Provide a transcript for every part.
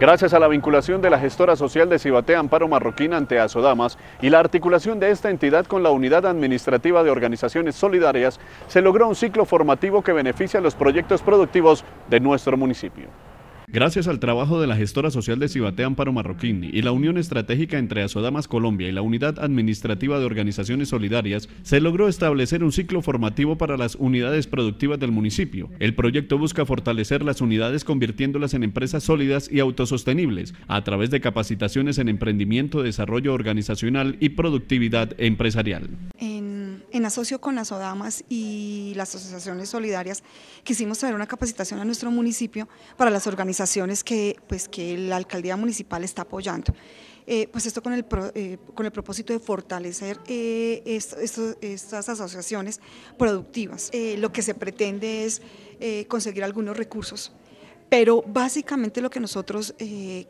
Gracias a la vinculación de la gestora social de Cibate, Amparo Marroquín ante Asodamas y la articulación de esta entidad con la Unidad Administrativa de Organizaciones Solidarias, se logró un ciclo formativo que beneficia a los proyectos productivos de nuestro municipio. Gracias al trabajo de la gestora social de Cibate Amparo Marroquín y la unión estratégica entre Azodamas Colombia y la Unidad Administrativa de Organizaciones Solidarias, se logró establecer un ciclo formativo para las unidades productivas del municipio. El proyecto busca fortalecer las unidades convirtiéndolas en empresas sólidas y autosostenibles a través de capacitaciones en emprendimiento, desarrollo organizacional y productividad empresarial. Eh, en asocio con las ODAMAS y las asociaciones solidarias, quisimos traer una capacitación a nuestro municipio para las organizaciones que, pues, que la alcaldía municipal está apoyando. Eh, pues esto eh, con el, propósito de fortalecer eh, estas asociaciones productivas. lo que se pretende es conseguir algunos recursos, pero básicamente lo que nosotros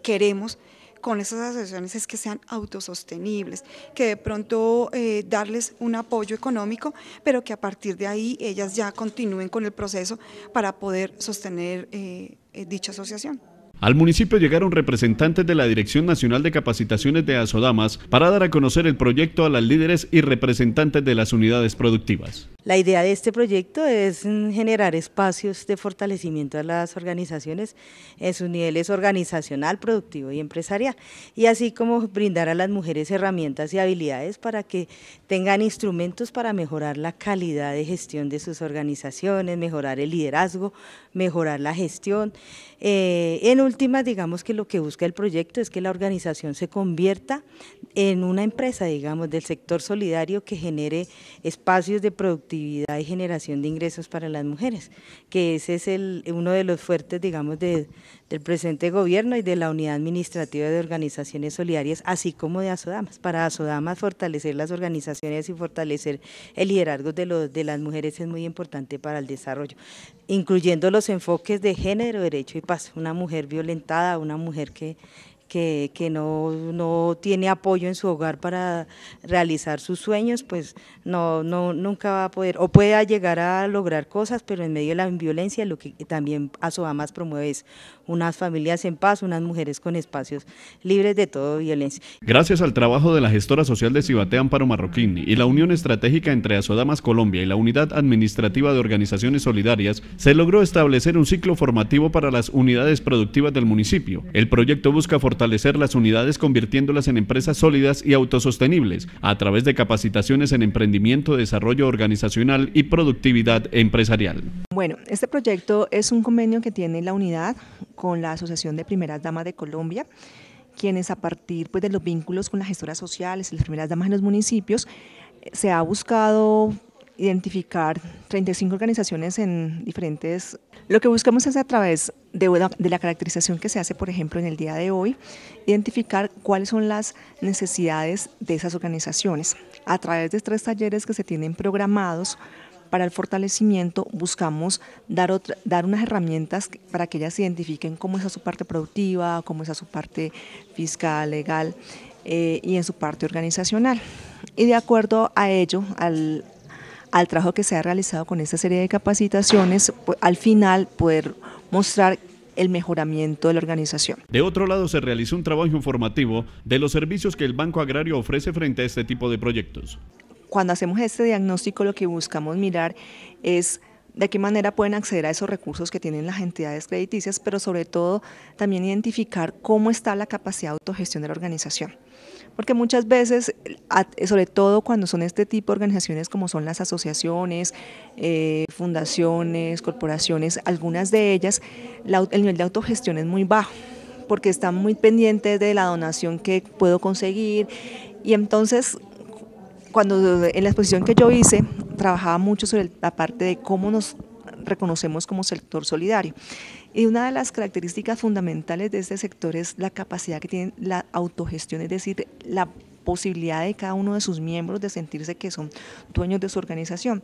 queremos con esas asociaciones es que sean autosostenibles, que de pronto eh, darles un apoyo económico, pero que a partir de ahí ellas ya continúen con el proceso para poder sostener eh, eh, dicha asociación. Al municipio llegaron representantes de la Dirección Nacional de Capacitaciones de Azodamas para dar a conocer el proyecto a las líderes y representantes de las unidades productivas. La idea de este proyecto es generar espacios de fortalecimiento a las organizaciones en sus niveles organizacional, productivo y empresarial, y así como brindar a las mujeres herramientas y habilidades para que tengan instrumentos para mejorar la calidad de gestión de sus organizaciones, mejorar el liderazgo, mejorar la gestión, eh, en Última, digamos que lo que busca el proyecto es que la organización se convierta en una empresa, digamos, del sector solidario que genere espacios de productividad y generación de ingresos para las mujeres, que ese es uno de los fuertes, digamos, del presente gobierno y de la unidad administrativa de organizaciones solidarias, así como de ASODAMAS. Para ASODAMAS fortalecer las organizaciones y fortalecer el liderazgo de, de las mujeres es muy importante para el desarrollo, incluyendo los enfoques de género, derecho y paz. Una mujer violentada, una mujer que que, no, no, tiene apoyo en su hogar para realizar sus sueños, pues no, no, nunca va a poder, o puede llegar a lograr cosas, pero en medio de la violencia lo que también más promueve es unas familias en paz, unas mujeres con espacios libres de toda violencia. Gracias al trabajo de la gestora social de Cibate Amparo Marroquín y la unión estratégica entre ASODAMAS Colombia y la Unidad Administrativa de Organizaciones Solidarias, se logró establecer un ciclo formativo para las unidades productivas del municipio. El proyecto busca fortalecer fortalecer las unidades convirtiéndolas en empresas sólidas y autosostenibles a través de capacitaciones en emprendimiento, desarrollo organizacional y productividad empresarial. Bueno, este proyecto es un convenio que tiene la unidad con la Asociación de Primeras Damas de Colombia quienes a partir pues, de los vínculos con las gestoras sociales y las primeras damas en los municipios, se ha buscado identificar 35 organizaciones en diferentes... Lo que buscamos es a través de, de, la caracterización que se hace, por ejemplo, en el día de hoy, identificar cuáles son las necesidades de esas organizaciones. A través de tres talleres que se tienen programados para el fortalecimiento, buscamos dar, dar unas herramientas para que ellas identifiquen cómo es su parte productiva, cómo es su parte fiscal, legal eh, y en su parte organizacional. Y de acuerdo a ello, al al trabajo que se ha realizado con esta serie de capacitaciones, pues, al final poder mostrar el mejoramiento de la organización. De otro lado, se realizó un trabajo informativo de los servicios que el Banco Agrario ofrece frente a este tipo de proyectos. Cuando hacemos este diagnóstico, lo que buscamos mirar es de qué manera pueden acceder a esos recursos que tienen las entidades crediticias, pero sobre todo también identificar cómo está la capacidad de autogestión de la organización porque muchas veces, sobre todo cuando son este tipo de organizaciones como son las asociaciones, eh, fundaciones, corporaciones, algunas de ellas, el nivel de autogestión es muy bajo, porque están muy pendientes de la donación que puedo conseguir. Y entonces, cuando en la exposición que yo hice, trabajaba mucho sobre la parte de cómo nos reconocemos como sector solidario. Y una de las características fundamentales de este sector es la capacidad que tiene la autogestión, es decir, la posibilidad de cada uno de sus miembros de sentirse que son dueños de su organización.